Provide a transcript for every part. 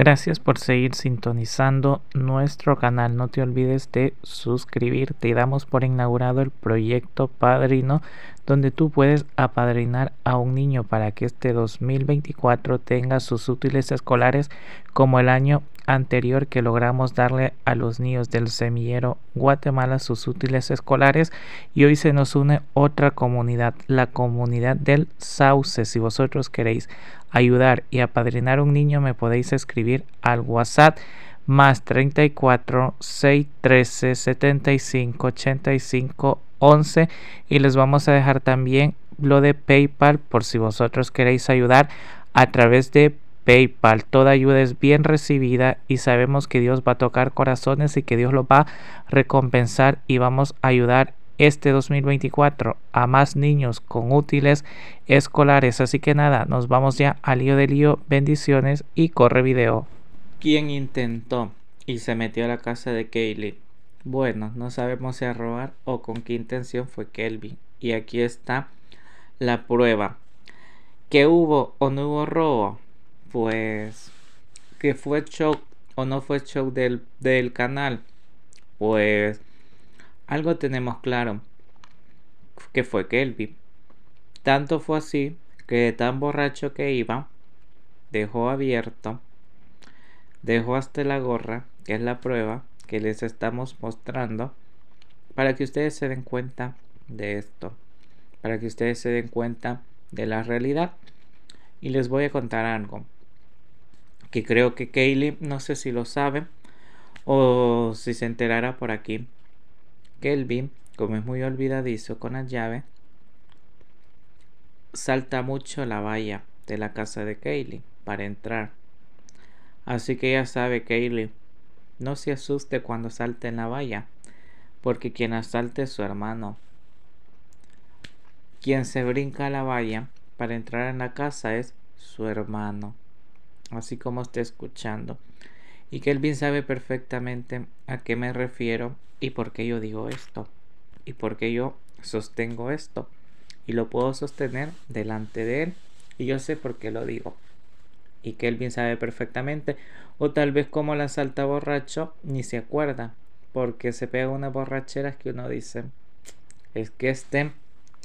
Gracias por seguir sintonizando nuestro canal. No te olvides de suscribirte y damos por inaugurado el proyecto Padrino donde tú puedes apadrinar a un niño para que este 2024 tenga sus útiles escolares como el año anterior que logramos darle a los niños del semillero Guatemala sus útiles escolares y hoy se nos une otra comunidad, la comunidad del Sauce. Si vosotros queréis ayudar y apadrinar un niño, me podéis escribir al WhatsApp más 34 613 75 85 11 y les vamos a dejar también lo de PayPal por si vosotros queréis ayudar a través de PayPal. Toda ayuda es bien recibida y sabemos que Dios va a tocar corazones y que Dios lo va a recompensar y vamos a ayudar este 2024 a más niños con útiles escolares. Así que nada, nos vamos ya al lío de lío. Bendiciones y corre video. ¿Quién intentó y se metió a la casa de Kaylee? Bueno, no sabemos si a robar o con qué intención fue Kelvin. Y aquí está la prueba. ¿Que hubo o no hubo robo? Pues que fue show o no fue show del, del canal. Pues algo tenemos claro, que fue Kelvin. Tanto fue así que de tan borracho que iba, dejó abierto, dejó hasta la gorra, que es la prueba que les estamos mostrando, para que ustedes se den cuenta de esto, para que ustedes se den cuenta de la realidad. Y les voy a contar algo que creo que Kaylee, no sé si lo sabe o si se enterara por aquí, Kelvin, como es muy olvidadizo con la llave, salta mucho la valla de la casa de Kaylee para entrar. Así que ya sabe, Kaylee, no se asuste cuando salte en la valla, porque quien asalte es su hermano. Quien se brinca a la valla para entrar en la casa es su hermano, así como está escuchando y Kelvin sabe perfectamente a qué me refiero y por qué yo digo esto y por qué yo sostengo esto y lo puedo sostener delante de él y yo sé por qué lo digo y Kelvin sabe perfectamente o tal vez como la salta borracho ni se acuerda porque se pega unas borracheras que uno dice es que este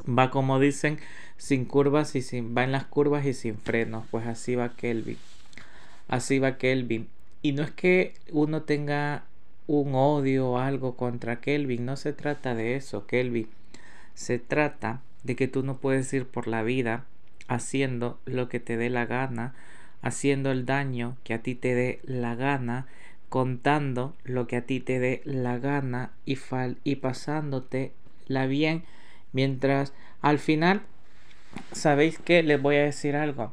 va como dicen sin curvas y sin va en las curvas y sin frenos pues así va Kelvin así va Kelvin y no es que uno tenga un odio o algo contra Kelvin, no se trata de eso, Kelvin. Se trata de que tú no puedes ir por la vida haciendo lo que te dé la gana, haciendo el daño que a ti te dé la gana, contando lo que a ti te dé la gana y, y pasándote la bien mientras al final sabéis que les voy a decir algo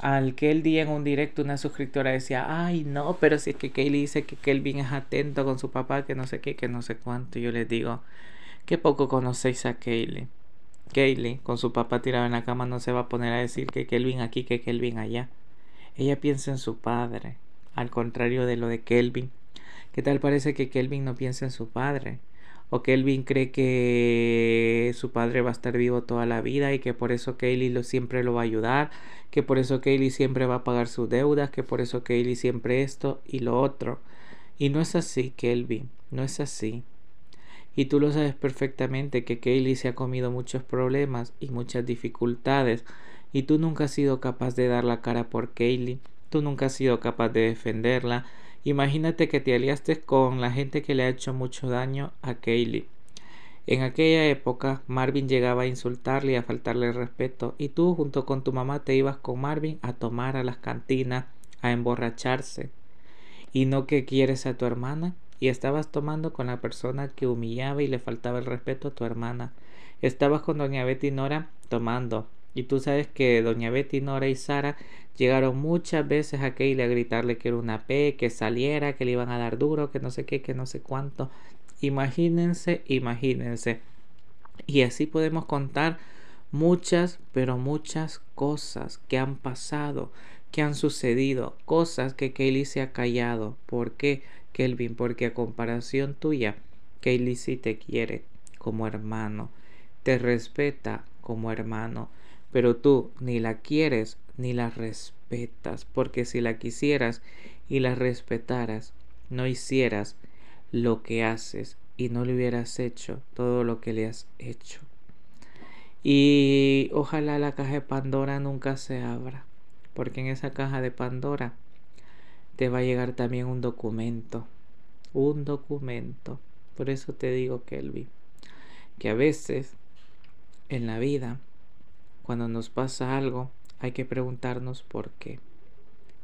al que el día en un directo una suscriptora decía, ay no, pero si es que Kaylee dice que Kelvin es atento con su papá, que no sé qué, que no sé cuánto, yo les digo, qué poco conocéis a Kaylee. Kaylee con su papá tirado en la cama, no se va a poner a decir que Kelvin aquí, que Kelvin allá. Ella piensa en su padre, al contrario de lo de Kelvin. ¿Qué tal parece que Kelvin no piensa en su padre? o Kelvin cree que su padre va a estar vivo toda la vida y que por eso Kaylee lo, siempre lo va a ayudar, que por eso Kaylee siempre va a pagar sus deudas, que por eso Kaylee siempre esto y lo otro. Y no es así, Kelvin, no es así. Y tú lo sabes perfectamente que Kaylee se ha comido muchos problemas y muchas dificultades y tú nunca has sido capaz de dar la cara por Kaylee, tú nunca has sido capaz de defenderla, Imagínate que te aliaste con la gente que le ha hecho mucho daño a Kaylee. En aquella época, Marvin llegaba a insultarle y a faltarle el respeto, y tú junto con tu mamá te ibas con Marvin a tomar a las cantinas, a emborracharse. ¿Y no que quieres a tu hermana? Y estabas tomando con la persona que humillaba y le faltaba el respeto a tu hermana. Estabas con doña Betty Nora tomando, y tú sabes que doña Betty, Nora y Sara llegaron muchas veces a Kaylee a gritarle que era una P, que saliera, que le iban a dar duro, que no sé qué, que no sé cuánto. Imagínense, imagínense. Y así podemos contar muchas, pero muchas cosas que han pasado, que han sucedido, cosas que Kaylee se ha callado. ¿Por qué, Kelvin? Porque a comparación tuya, Kaylee sí te quiere como hermano, te respeta como hermano pero tú ni la quieres ni la respetas, porque si la quisieras y la respetaras, no hicieras lo que haces y no le hubieras hecho todo lo que le has hecho. Y ojalá la caja de Pandora nunca se abra, porque en esa caja de Pandora te va a llegar también un documento, un documento. Por eso te digo, Kelvin, que a veces en la vida cuando nos pasa algo, hay que preguntarnos por qué.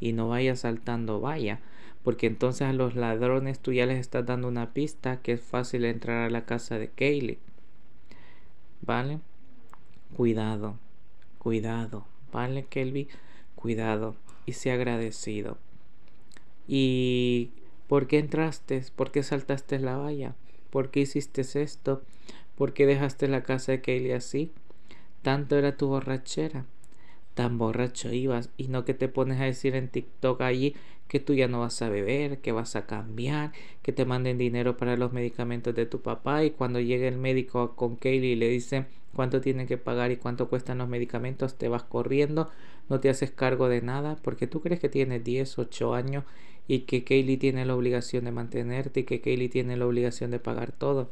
Y no vaya saltando vaya, porque entonces a los ladrones tú ya les estás dando una pista que es fácil entrar a la casa de Kaylee. ¿Vale? Cuidado, cuidado, ¿vale, Kelby? Cuidado y sé agradecido. ¿Y por qué entraste? ¿Por qué saltaste la valla? ¿Por qué hiciste esto? ¿Por qué dejaste la casa de Kaylee así? Tanto era tu borrachera. Tan borracho ibas y no que te pones a decir en TikTok allí que tú ya no vas a beber, que vas a cambiar, que te manden dinero para los medicamentos de tu papá y cuando llega el médico con Kaylee y le dice cuánto tiene que pagar y cuánto cuestan los medicamentos, te vas corriendo, no te haces cargo de nada porque tú crees que tienes 10, 8 años y que Kaylee tiene la obligación de mantenerte y que Kaylee tiene la obligación de pagar todo.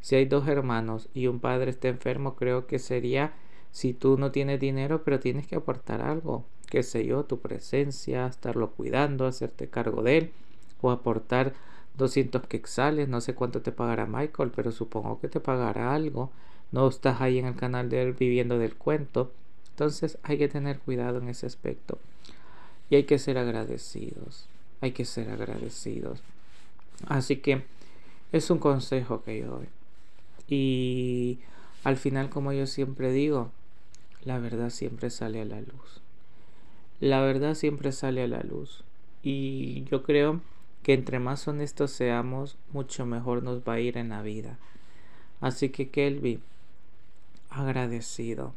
Si hay dos hermanos y un padre está enfermo, creo que sería si tú no tienes dinero, pero tienes que aportar algo, qué sé yo, tu presencia, estarlo cuidando, hacerte cargo de él o aportar 200 quexales, no sé cuánto te pagará Michael, pero supongo que te pagará algo. No estás ahí en el canal de viviendo del cuento. Entonces hay que tener cuidado en ese aspecto. Y hay que ser agradecidos. Hay que ser agradecidos. Así que es un consejo que yo doy. Y al final, como yo siempre digo, la verdad siempre sale a la luz. La verdad siempre sale a la luz. Y yo creo que entre más honestos seamos, mucho mejor nos va a ir en la vida. Así que Kelby agradecido.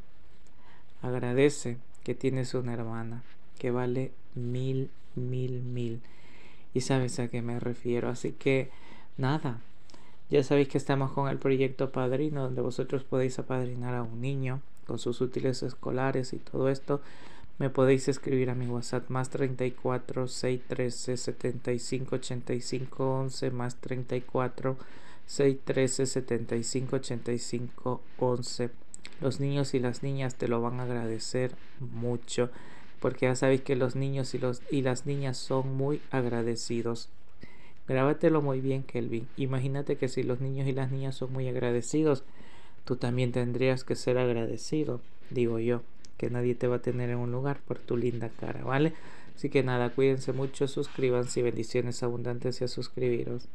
Agradece que tienes una hermana que vale mil, mil, mil. Y sabes a qué me refiero. Así que nada, ya sabéis que estamos con el proyecto Padrino, donde vosotros podéis apadrinar a un niño con sus útiles escolares y todo esto. Me podéis escribir a mi WhatsApp más 34 613 75 85 11 más 34 613 75 85 11. Los niños y las niñas te lo van a agradecer mucho porque ya sabéis que los niños y, los, y las niñas son muy agradecidos. Grábatelo muy bien, Kelvin. Imagínate que si los niños y las niñas son muy agradecidos, tú también tendrías que ser agradecido, digo yo, que nadie te va a tener en un lugar por tu linda cara, ¿vale? Así que nada, cuídense mucho, suscríbanse y bendiciones abundantes y a suscribiros.